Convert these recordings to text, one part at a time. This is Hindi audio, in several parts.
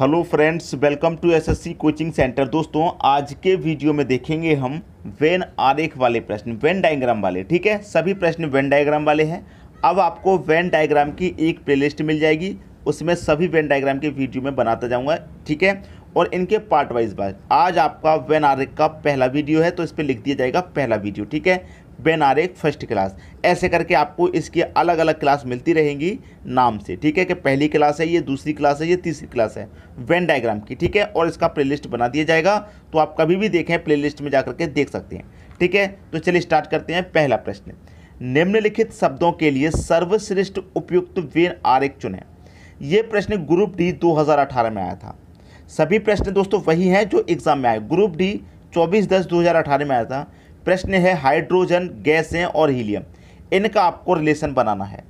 hello friends welcome to SSC coaching centre दोस्तों आज के वीडियो में देखेंगे हम वेन आरेख वाले प्रश्न वेन डायग्राम वाले ठीक है सभी प्रश्न वेन डायग्राम वाले हैं अब आपको वेन डायग्राम की एक प्लेलिस्ट मिल जाएगी उसमें सभी वेन डायग्राम के वीडियो में बनाता जाऊंगा ठीक है और इनके पार्ट वाइज बात आज आपका वेन आरेख का पहला वीडियो है तो इस पर लिख दिया जाएगा पहला वीडियो ठीक है बेनारेक फर्स्ट क्लास ऐसे करके आपको इसकी अलग अलग क्लास मिलती रहेंगी नाम से ठीक है कि पहली क्लास है ये दूसरी क्लास है ये तीसरी क्लास है वेन डायग्राम की ठीक है और इसका प्लेलिस्ट बना दिया जाएगा तो आप कभी भी देखें प्लेलिस्ट में जा करके देख सकते हैं ठीक है तो चलिए स्टार्ट करते हैं पहला प्रश्न निम्नलिखित शब्दों के लिए सर्वश्रेष्ठ उपयुक्त वेन आरेख चुने ये प्रश्न ग्रुप डी 2018 में आया था सभी प्रश्न दोस्तों वही हैं जो एग्जाम में आए ग्रुप डी 24 दस 2018 में आया था प्रश्न है हाइड्रोजन गैसें और हीलियम इनका आपको रिलेशन बनाना है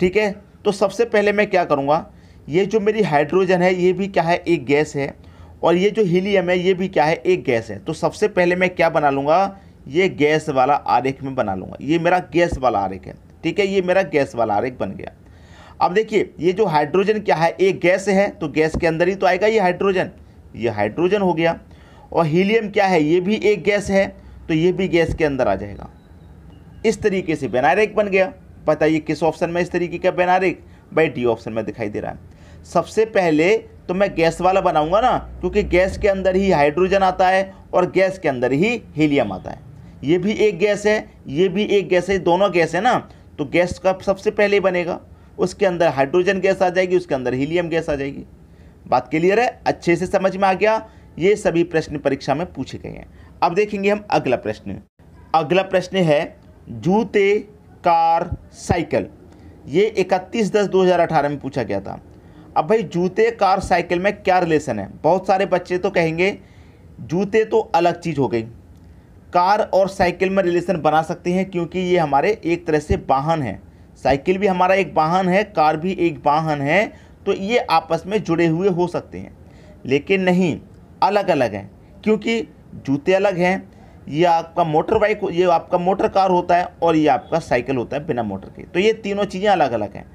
ठीक है तो सबसे पहले मैं क्या करूँगा ये जो मेरी हाइड्रोजन है ये भी क्या है एक गैस है और ये जो हीलियम है ये भी क्या है एक गैस है तो सबसे पहले मैं क्या बना लूँगा ये गैस वाला आरेख में बना लूँगा ये मेरा गैस वाला आरेख है ठीक है ये मेरा गैस वाला आरेख बन गया अब देखिए ये जो हाइड्रोजन क्या है एक गैस है तो गैस के अंदर ही तो आएगा ये हाइड्रोजन ये हाइड्रोजन हो गया और हीलियम क्या है ये भी एक गैस है तो ये भी गैस के अंदर आ जाएगा इस तरीके से बेनारेक बन गया पता ये किस ऑप्शन में इस तरीके का बेनारेक भाई डी ऑप्शन में दिखाई दे रहा है सबसे पहले तो मैं गैस वाला बनाऊंगा ना क्योंकि गैस के अंदर ही हाइड्रोजन आता है और गैस के अंदर ही हीलियम आता है ये भी एक गैस है ये भी एक गैस है दोनों गैस है ना तो गैस का सबसे पहले बनेगा उसके अंदर हाइड्रोजन गैस आ जाएगी उसके अंदर हीलियम गैस आ जाएगी बात क्लियर है अच्छे से समझ में आ गया ये सभी प्रश्न परीक्षा में पूछे गए हैं अब देखेंगे हम अगला प्रश्न अगला प्रश्न है जूते कार साइकिल ये 31 दस 2018 में पूछा गया था अब भाई जूते कार साइकिल में क्या रिलेशन है बहुत सारे बच्चे तो कहेंगे जूते तो अलग चीज़ हो गई कार और साइकिल में रिलेशन बना सकते हैं क्योंकि ये हमारे एक तरह से वाहन है साइकिल भी हमारा एक वाहन है कार भी एक वाहन है तो ये आपस में जुड़े हुए हो सकते हैं लेकिन नहीं अलग अलग हैं क्योंकि जूते अलग हैं ये आपका मोटर बाइक ये आपका मोटर कार होता है और ये आपका साइकिल होता है बिना मोटर के तो ये तीनों चीज़ें अलग अलग हैं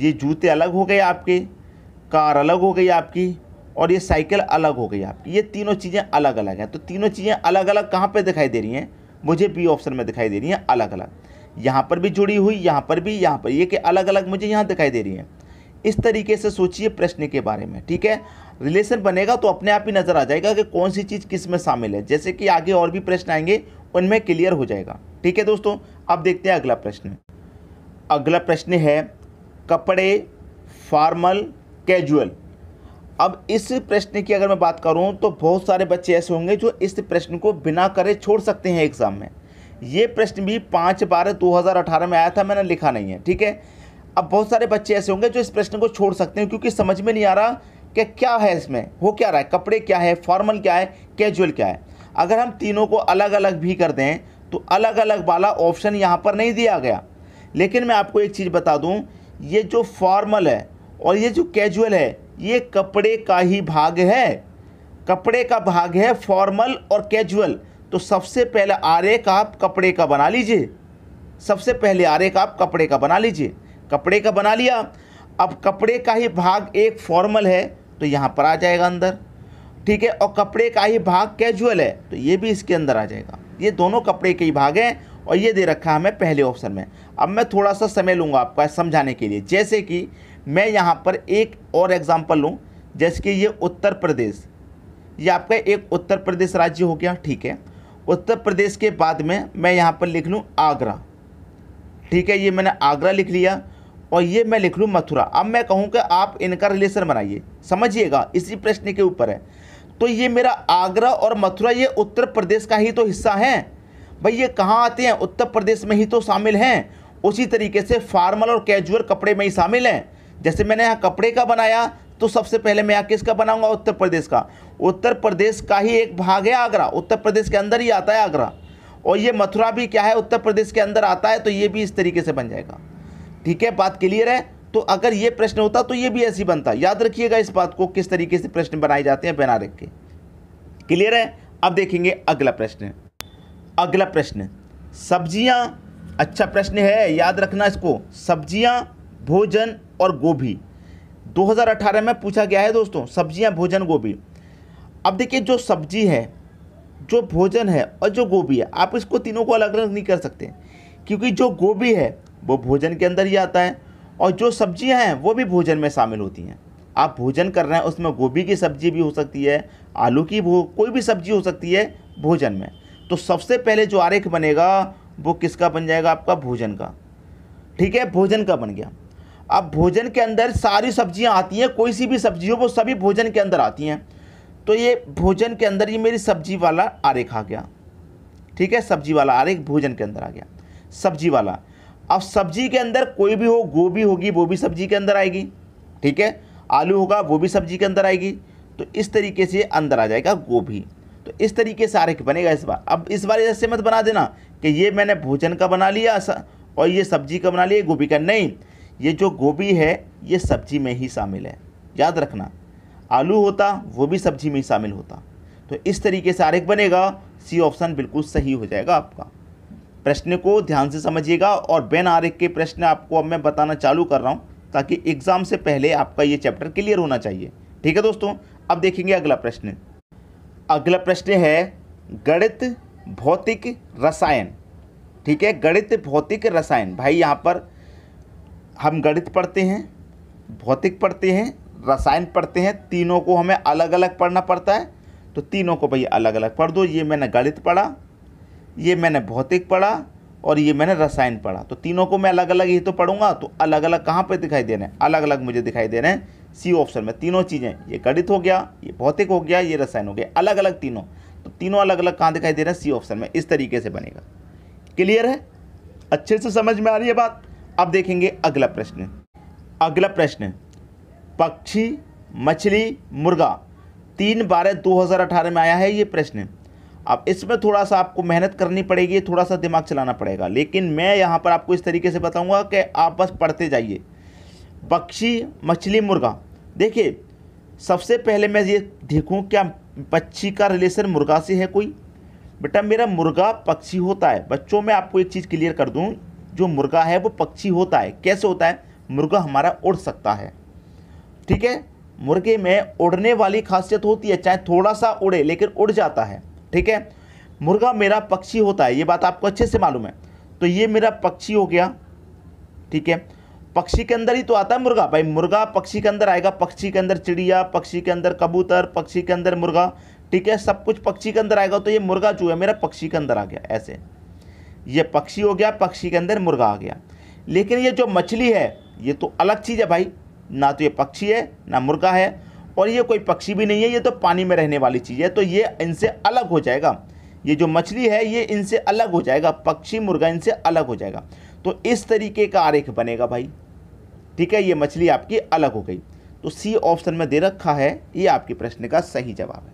ये जूते अलग हो गए आपके कार अलग हो गई आपकी और ये साइकिल अलग हो गई आपकी ये तीनों चीज़ें अलग अलग हैं तो तीनों चीज़ें अलग अलग कहाँ पर दिखाई दे रही हैं मुझे बी ऑप्शन में दिखाई दे रही हैं अलग अलग यहाँ पर भी जुड़ी हुई यहाँ पर भी यहाँ पर ये कि अलग अलग मुझे यहाँ दिखाई दे रही हैं इस तरीके से सोचिए प्रश्न के बारे में ठीक है रिलेशन बनेगा तो अपने आप ही नज़र आ जाएगा कि कौन सी चीज़ किस में शामिल है जैसे कि आगे और भी प्रश्न आएंगे उनमें क्लियर हो जाएगा ठीक है दोस्तों अब देखते हैं अगला प्रश्न अगला प्रश्न है कपड़े फॉर्मल कैजुअल अब इस प्रश्न की अगर मैं बात करूं तो बहुत सारे बच्चे ऐसे होंगे जो इस प्रश्न को बिना करे छोड़ सकते हैं एग्ज़ाम में ये प्रश्न भी पाँच बारह दो में आया था मैंने लिखा नहीं है ठीक है अब बहुत सारे बच्चे ऐसे होंगे जो इस प्रश्न को छोड़ सकते हैं क्योंकि समझ में नहीं आ रहा कि क्या है इसमें हो क्या रहा है कपड़े क्या है फॉर्मल क्या है कैजुअल क्या है अगर हम तीनों को अलग अलग भी कर दें तो अलग अलग वाला ऑप्शन यहाँ पर नहीं दिया गया लेकिन मैं आपको एक चीज़ बता दूँ ये जो फॉर्मल है और ये जो कैजुअल है ये कपड़े का ही भाग है कपड़े का भाग है फॉर्मल और कैजुअल तो सबसे पहले आरेख आप कपड़े का बना लीजिए सबसे पहले का आप कपड़े का बना लीजिए कपड़े का बना लिया अब कपड़े का ही भाग एक फॉर्मल है तो यहाँ पर आ जाएगा अंदर ठीक है और कपड़े का ही भाग कैजुअल है तो ये भी इसके अंदर आ जाएगा ये दोनों कपड़े के ही भाग हैं और ये दे रखा है हमें पहले ऑप्शन में अब मैं थोड़ा सा समय लूँगा आपका समझाने के लिए जैसे कि मैं यहाँ पर एक और एग्ज़ाम्पल लूँ जैसे कि ये उत्तर प्रदेश ये आपका एक उत्तर प्रदेश राज्य हो गया ठीक है उत्तर प्रदेश के बाद में मैं यहाँ पर लिख लूँ आगरा ठीक है ये मैंने आगरा लिख लिया और ये मैं लिख लूँ मथुरा अब मैं कहूँ कि आप इनका रिलेशन बनाइए समझिएगा इसी प्रश्न के ऊपर है तो ये मेरा आगरा और मथुरा ये उत्तर प्रदेश का ही तो हिस्सा है भाई ये कहाँ आते हैं उत्तर प्रदेश में ही तो शामिल हैं उसी तरीके से फार्मल और कैजुअल कपड़े में ही शामिल हैं जैसे मैंने यहाँ कपड़े का बनाया तो सबसे पहले मैं यहाँ किसका बनाऊंगा उत्तर प्रदेश का उत्तर प्रदेश का ही एक भाग है आगरा उत्तर प्रदेश के अंदर ही आता है आगरा और ये मथुरा भी क्या है उत्तर प्रदेश के अंदर आता है तो ये भी इस तरीके से बन जाएगा ठीक है बात क्लियर है तो अगर ये प्रश्न होता तो ये भी ऐसी बनता याद रखिएगा इस बात को किस तरीके से प्रश्न बनाए जाते हैं बना रख के क्लियर है अब देखेंगे अगला प्रश्न अगला प्रश्न सब्जियां अच्छा प्रश्न है याद रखना इसको सब्जियां भोजन और गोभी 2018 में पूछा गया है दोस्तों सब्जियां भोजन गोभी अब देखिए जो सब्जी है जो भोजन है और जो गोभी है आप इसको तीनों को अलग अलग नहीं कर सकते क्योंकि जो गोभी है वो भोजन के अंदर ही आता है और जो सब्जियां हैं वो भी भोजन में शामिल होती हैं आप भोजन कर रहे हैं उसमें गोभी की सब्जी भी हो सकती है आलू की भो कोई भी सब्जी हो सकती है भोजन में तो सबसे पहले जो आरेख बनेगा वो किसका बन जाएगा आपका भोजन का ठीक है भोजन का बन गया अब भोजन के अंदर सारी सब्जियां आती हैं कोई सी भी सब्जी हो वो सभी भोजन के अंदर आती हैं तो ये भोजन के अंदर ये मेरी सब्जी वाला आरेख आ गया ठीक है सब्जी वाला आरेख भोजन के अंदर आ गया सब्जी वाला अब सब्जी के अंदर कोई भी हो गोभी होगी वो भी सब्जी के अंदर आएगी ठीक है आलू होगा वो भी सब्जी के अंदर आएगी तो इस तरीके से अंदर आ जाएगा गोभी तो इस तरीके से आरख बनेगा इस बार अब इस बार ऐसे मत बना देना कि ये मैंने भोजन का बना लिया और ये सब्जी का बना लिया गोभी का नहीं ये जो गोभी है ये सब्जी में ही शामिल है याद रखना आलू होता वो भी सब्जी में ही शामिल होता तो इस तरीके से आरख बनेगा सी ऑप्शन बिल्कुल सही हो जाएगा आपका प्रश्न को ध्यान से समझिएगा और बेन आर के प्रश्न आपको अब मैं बताना चालू कर रहा हूँ ताकि एग्जाम से पहले आपका ये चैप्टर क्लियर होना चाहिए ठीक है दोस्तों अब देखेंगे अगला प्रश्न अगला प्रश्न है गणित भौतिक रसायन ठीक है गणित भौतिक रसायन भाई यहाँ पर हम गणित पढ़ते हैं भौतिक पढ़ते हैं रसायन पढ़ते हैं तीनों को हमें अलग अलग पढ़ना पड़ता है तो तीनों को भाई अलग अलग पढ़ दो ये मैंने गणित पढ़ा ये मैंने भौतिक पढ़ा और ये मैंने रसायन पढ़ा तो तीनों को मैं अलग अलग ही तो पढ़ूंगा तो अलग अलग कहाँ पर दिखाई दे रहे हैं अलग अलग मुझे दिखाई दे रहे हैं सी ऑप्शन में तीनों चीज़ें ये गणित हो गया ये भौतिक हो गया ये रसायन हो गया अलग अलग तीनों तो तीनों अलग अलग कहाँ दिखाई दे रहे हैं सी ऑप्शन में इस तरीके से बनेगा क्लियर है अच्छे से समझ में आ रही है बात अब देखेंगे अगला प्रश्न अगला प्रश्न पक्षी मछली मुर्गा तीन बारह दो हज़ार अठारह में आया है ये प्रश्न अब इसमें थोड़ा सा आपको मेहनत करनी पड़ेगी थोड़ा सा दिमाग चलाना पड़ेगा लेकिन मैं यहाँ पर आपको इस तरीके से बताऊँगा कि आप बस पढ़ते जाइए पक्षी मछली मुर्गा देखिए सबसे पहले मैं ये देखूँ क्या पक्षी का रिलेशन मुर्गा से है कोई बेटा मेरा मुर्गा पक्षी होता है बच्चों मैं आपको एक चीज़ क्लियर कर दूँ जो मुर्गा है वो पक्षी होता है कैसे होता है मुर्गा हमारा उड़ सकता है ठीक है मुर्गे में उड़ने वाली खासियत होती है चाहे थोड़ा सा उड़े लेकिन उड़ जाता है ठीक है मुर्गा मेरा पक्षी होता है ये बात आपको अच्छे से मालूम है तो ये मेरा पक्षी हो गया ठीक है पक्षी के अंदर ही तो आता है मुर्गा भाई मुर्गा पक्षी के अंदर आएगा पक्षी के अंदर चिड़िया पक्षी के अंदर कबूतर पक्षी के अंदर मुर्गा ठीक है सब कुछ पक्षी के अंदर आएगा तो ये मुर्गा जो है मेरा पक्षी के अंदर आ गया ऐसे ये पक्षी हो गया पक्षी के अंदर मुर्गा आ गया लेकिन ये जो मछली है ये तो अलग चीज़ है भाई ना तो ये पक्षी है ना मुर्गा है और ये कोई पक्षी भी नहीं है ये तो पानी में रहने वाली चीज़ है तो ये इनसे अलग हो जाएगा ये जो मछली है ये इनसे अलग हो जाएगा पक्षी मुर्गा इनसे अलग हो जाएगा तो इस तरीके का आरेख बनेगा भाई ठीक है ये मछली आपकी अलग हो गई तो सी ऑप्शन में दे रखा है ये आपके प्रश्न का सही जवाब है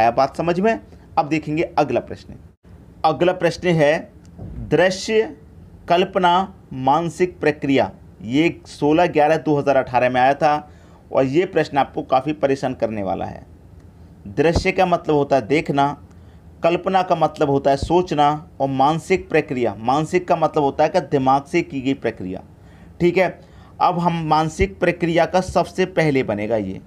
आया बात समझ में अब देखेंगे अगला प्रश्न अगला प्रश्न है दृश्य कल्पना मानसिक प्रक्रिया ये 16 ग्यारह 2018 में आया था और ये प्रश्न आपको काफ़ी परेशान करने वाला है दृश्य का मतलब होता है देखना कल्पना का मतलब होता है सोचना और मानसिक प्रक्रिया मानसिक का मतलब होता है कि दिमाग से की गई प्रक्रिया ठीक है अब हम मानसिक प्रक्रिया का सबसे पहले बनेगा ये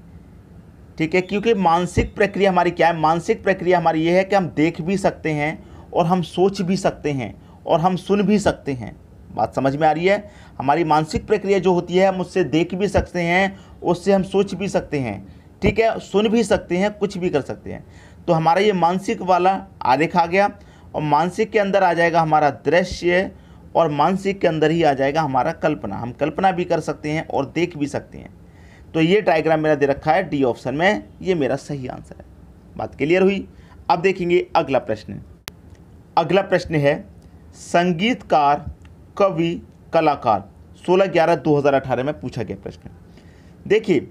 ठीक है क्योंकि मानसिक प्रक्रिया हमारी क्या है मानसिक प्रक्रिया हमारी ये है कि हम देख भी सकते हैं और हम सोच भी सकते हैं और हम सुन भी सकते हैं बात समझ में आ रही है हमारी मानसिक प्रक्रिया जो होती है हम उससे देख भी सकते हैं उससे हम सोच भी सकते हैं ठीक है सुन भी सकते हैं कुछ भी कर सकते हैं तो हमारा ये मानसिक वाला आरेख आ गया और मानसिक के अंदर आ जाएगा हमारा दृश्य और मानसिक के अंदर ही आ जाएगा हमारा कल्पना हम कल्पना भी कर सकते हैं और देख भी सकते हैं तो ये डायग्राम मेरा दे रखा है डी ऑप्शन में ये मेरा सही आंसर है बात क्लियर हुई अब देखेंगे अगला प्रश्न अगला प्रश्न है संगीतकार कवि कलाकार 16 ग्यारह 2018 में पूछा गया प्रश्न देखिए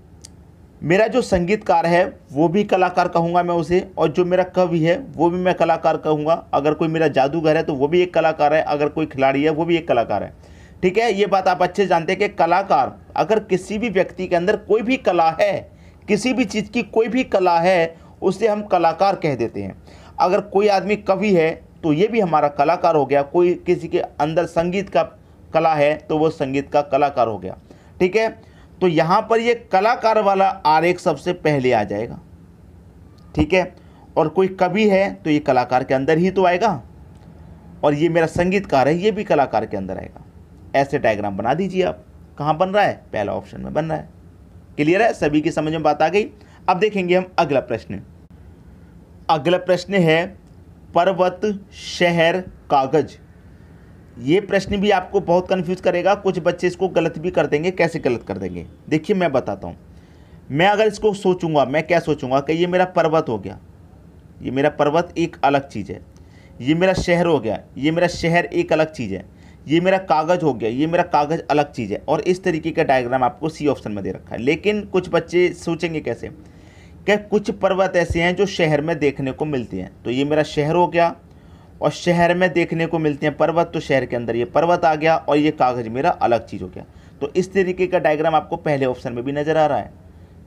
मेरा जो संगीतकार है वो भी कलाकार कहूँगा मैं उसे और जो मेरा कवि है वो भी मैं कलाकार कहूँगा अगर कोई मेरा जादूगर है तो वो भी एक कलाकार है अगर कोई खिलाड़ी है वो भी एक कलाकार है ठीक है ये बात आप अच्छे जानते हैं कि कलाकार अगर किसी भी व्यक्ति के अंदर कोई भी कला है किसी भी चीज़ की कोई भी कला है उसे हम कलाकार कह देते हैं अगर कोई आदमी कवि है तो ये भी हमारा कलाकार हो गया कोई किसी के अंदर संगीत का कला है तो वो संगीत का कलाकार हो गया ठीक है तो यहां पर ये कलाकार वाला आरेख सबसे पहले आ जाएगा ठीक है और कोई कवि है तो ये कलाकार के अंदर ही तो आएगा और ये मेरा संगीतकार है ये भी कलाकार के अंदर आएगा ऐसे डायग्राम बना दीजिए आप कहाँ बन रहा है पहला ऑप्शन में बन रहा है क्लियर है सभी की समझ में बात आ गई अब देखेंगे हम अगला प्रश्न अगला प्रश्न है पर्वत शहर कागज़ ये प्रश्न भी आपको बहुत कन्फ्यूज़ करेगा कुछ बच्चे इसको गलत भी कर देंगे कैसे गलत कर देंगे देखिए मैं बताता हूँ मैं अगर इसको सोचूंगा मैं क्या सोचूंगा कि ये मेरा पर्वत हो गया ये मेरा पर्वत एक अलग चीज़ है ये मेरा शहर हो गया ये मेरा शहर एक अलग चीज़ है ये मेरा कागज़ हो गया ये मेरा कागज़ अलग चीज़ है और इस तरीके का डायग्राम आपको सी ऑप्शन में दे रखा है लेकिन कुछ बच्चे सोचेंगे कैसे क्या कुछ पर्वत ऐसे हैं जो शहर में देखने को मिलते हैं तो ये मेरा शहर हो गया और शहर में देखने को मिलते हैं पर्वत तो शहर के अंदर ये पर्वत आ गया और ये कागज़ मेरा अलग चीज़ हो गया तो इस तरीके का डायग्राम आपको पहले ऑप्शन में भी नज़र आ रहा है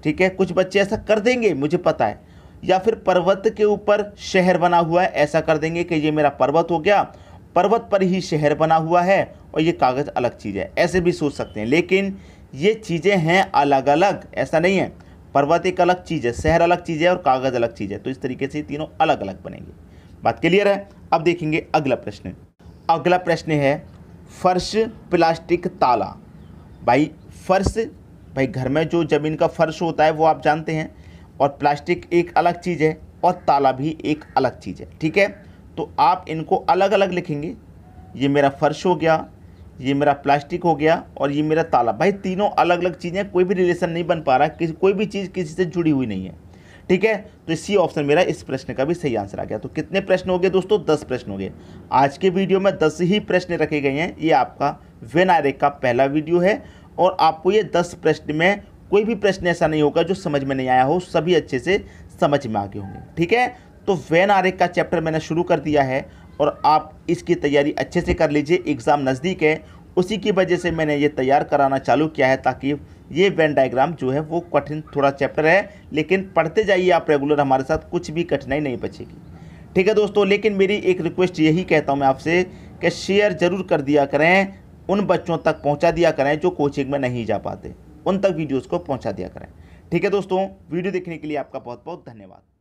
ठीक है कुछ बच्चे ऐसा कर देंगे मुझे पता है या फिर पर्वत के ऊपर शहर बना हुआ है ऐसा कर देंगे कि ये मेरा पर्वत हो गया पर्वत पर ही शहर बना हुआ है और ये कागज़ अलग चीज़ है ऐसे भी सोच सकते हैं लेकिन ये चीज़ें हैं अलग अलग ऐसा नहीं है पर्वत एक अलग चीज़ है शहर अलग चीज़ है और कागज़ अलग चीज़ है तो इस तरीके से तीनों अलग अलग बनेंगे बात क्लियर है अब देखेंगे अगला प्रश्न अगला प्रश्न है फर्श प्लास्टिक ताला भाई फर्श भाई घर में जो ज़मीन का फर्श होता है वो आप जानते हैं और प्लास्टिक एक अलग चीज़ है और ताला भी एक अलग चीज़ है ठीक है तो आप इनको अलग अलग लिखेंगे ये मेरा फर्श हो गया ये मेरा प्लास्टिक हो गया और ये मेरा ताला भाई तीनों अलग अलग चीज़ें कोई भी रिलेशन नहीं बन पा रहा किसी कोई भी चीज़ किसी से जुड़ी हुई नहीं है ठीक है तो इसी ऑप्शन मेरा इस प्रश्न का भी सही आंसर आ गया तो कितने प्रश्न हो गए दोस्तों दस प्रश्न हो गए आज के वीडियो में दस ही प्रश्न रखे गए हैं ये आपका वेन आरेख का पहला वीडियो है और आपको ये दस प्रश्न में कोई भी प्रश्न ऐसा नहीं होगा जो समझ में नहीं आया हो सभी अच्छे से समझ में आ गए होंगे ठीक है तो वेन आरेख का चैप्टर मैंने शुरू कर दिया है और आप इसकी तैयारी अच्छे से कर लीजिए एग्ज़ाम नज़दीक है उसी की वजह से मैंने ये तैयार कराना चालू किया है ताकि ये वेन डायग्राम जो है वो कठिन थोड़ा चैप्टर है लेकिन पढ़ते जाइए आप रेगुलर हमारे साथ कुछ भी कठिनाई नहीं बचेगी ठीक है दोस्तों लेकिन मेरी एक रिक्वेस्ट यही कहता हूँ मैं आपसे कि शेयर ज़रूर कर दिया करें उन बच्चों तक पहुँचा दिया करें जो कोचिंग में नहीं जा पाते उन तक वीडियोज़ को पहुँचा दिया करें ठीक है दोस्तों वीडियो देखने के लिए आपका बहुत बहुत धन्यवाद